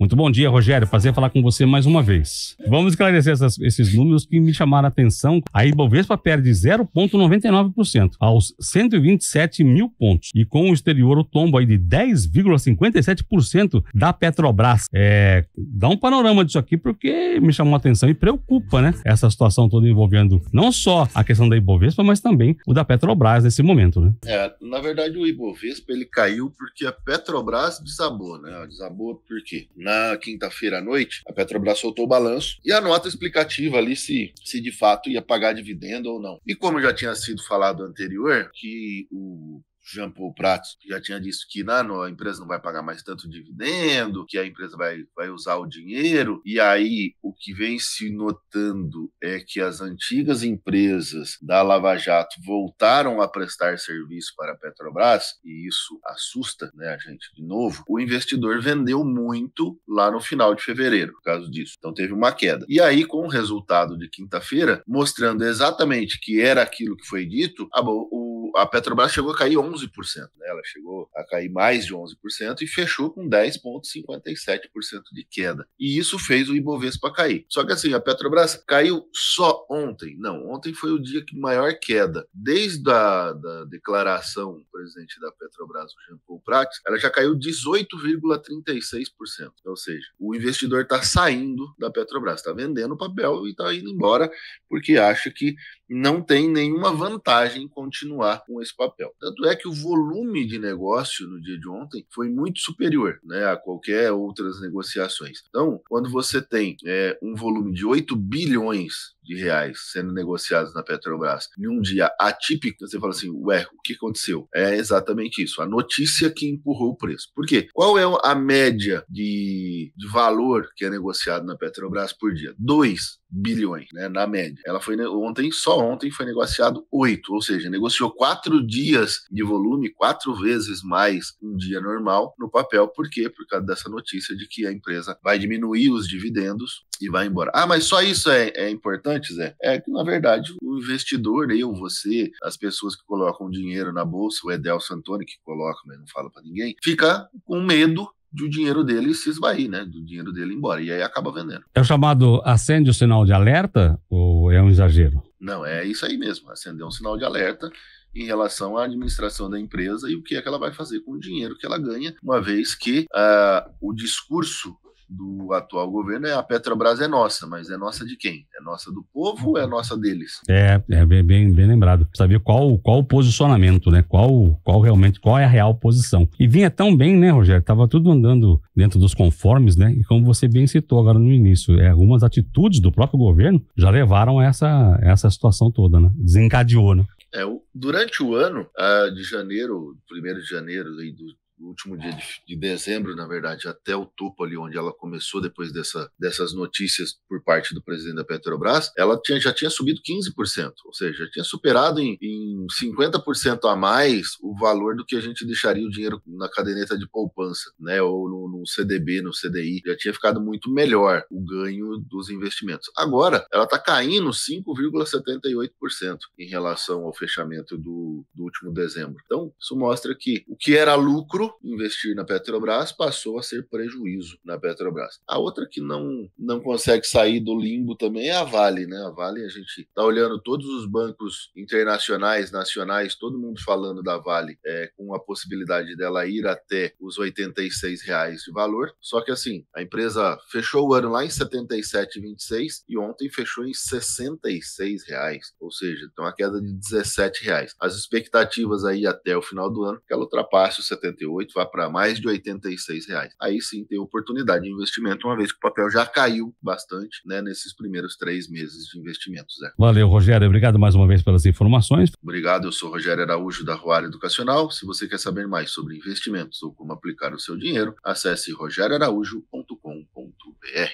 Muito bom dia, Rogério. Prazer falar com você mais uma vez. Vamos esclarecer essas, esses números que me chamaram a atenção. A Ibovespa perde 0,99% aos 127 mil pontos. E com o exterior, o tombo aí de 10,57% da Petrobras. É, dá um panorama disso aqui porque me chamou a atenção e preocupa, né? Essa situação toda envolvendo não só a questão da Ibovespa, mas também o da Petrobras nesse momento, né? É, na verdade, o Ibovespa ele caiu porque a Petrobras desabou, né? Desabou por quê? Na na quinta-feira à noite, a Petrobras soltou o balanço e a nota explicativa ali se, se de fato ia pagar dividendo ou não. E como já tinha sido falado anterior, que o Jean Paul Prats já tinha dito que não, a empresa não vai pagar mais tanto dividendo, que a empresa vai, vai usar o dinheiro. E aí o que vem se notando é que as antigas empresas da Lava Jato voltaram a prestar serviço para a Petrobras, e isso assusta né, a gente de novo. O investidor vendeu muito lá no final de fevereiro, por causa disso. Então teve uma queda. E aí, com o resultado de quinta-feira, mostrando exatamente que era aquilo que foi dito, a, o a Petrobras chegou a cair 11%, né? ela chegou a cair mais de 11% e fechou com 10,57% de queda. E isso fez o Ibovespa cair. Só que assim, a Petrobras caiu só ontem. Não, ontem foi o dia que maior queda. Desde a da declaração do presidente da Petrobras, o Jean Paul Prats, ela já caiu 18,36%. Ou seja, o investidor está saindo da Petrobras, está vendendo o papel e está indo embora porque acha que não tem nenhuma vantagem em continuar com esse papel. Tanto é que o volume de negócio no dia de ontem foi muito superior né, a qualquer outras negociações. Então, quando você tem é, um volume de 8 bilhões de reais sendo negociados na Petrobras em um dia atípico, você fala assim, ué, o que aconteceu? É exatamente isso, a notícia que empurrou o preço. Por quê? Qual é a média de, de valor que é negociado na Petrobras por dia? 2 bilhões, né, na média. Ela foi ontem só ontem foi negociado oito, ou seja, negociou quatro dias de volume, quatro vezes mais um dia normal no papel. Por quê? Por causa dessa notícia de que a empresa vai diminuir os dividendos e vai embora. Ah, mas só isso é, é importante, Zé? É que, na verdade, o investidor, eu, você, as pessoas que colocam dinheiro na bolsa, o Edel Santoni que coloca, mas não fala para ninguém, fica com medo de o dinheiro dele se esvair, né? Do dinheiro dele ir embora. E aí acaba vendendo. É o chamado acende o sinal de alerta ou é um exagero? Não, é isso aí mesmo, acender um sinal de alerta em relação à administração da empresa e o que é que ela vai fazer com o dinheiro que ela ganha, uma vez que uh, o discurso do atual governo é a Petrobras é nossa, mas é nossa de quem? É nossa do povo ou é nossa deles? É, é bem, bem, bem lembrado. saber qual, qual o posicionamento, né? Qual, qual realmente, qual é a real posição. E vinha tão bem, né, Rogério? Tava tudo andando dentro dos conformes, né? E como você bem citou agora no início, é, algumas atitudes do próprio governo já levaram a essa, essa situação toda, né? Desencadeou, né? É, durante o ano uh, de janeiro, 1 de janeiro aí do, no último dia de, de, dezembro, na verdade, até o topo ali onde ela começou depois dessa, dessas notícias por parte do presidente da Petrobras, ela tinha, já tinha subido 15%, ou seja, já tinha superado em, em 50% a mais o valor do que a gente deixaria o dinheiro na caderneta de poupança, né, ou no, no CDB, no CDI, já tinha ficado muito melhor o ganho dos investimentos. Agora, ela está caindo 5,78% em relação ao fechamento do, do último dezembro. Então, isso mostra que o que era lucro investir na Petrobras passou a ser prejuízo na Petrobras. A outra que não, não consegue sair do limbo também é a Vale, né? A Vale, a gente está olhando todos os bancos internacionais, nacionais, todo mundo falando da Vale, é, com a possibilidade dela ir até os 86 reais de valor. Só que assim, a empresa fechou o ano lá em 77,26 e ontem fechou em 66 reais, ou seja, tem uma queda de 17 reais. As expectativas aí até o final do ano que ela ultrapasse os 78 88 vá para mais de 86 reais. Aí sim tem oportunidade de investimento, uma vez que o papel já caiu bastante né, nesses primeiros três meses de investimentos. Valeu, Rogério. Obrigado mais uma vez pelas informações. Obrigado, eu sou Rogério Araújo da Ruário Educacional. Se você quer saber mais sobre investimentos ou como aplicar o seu dinheiro, acesse rogerioaraújo.com.br.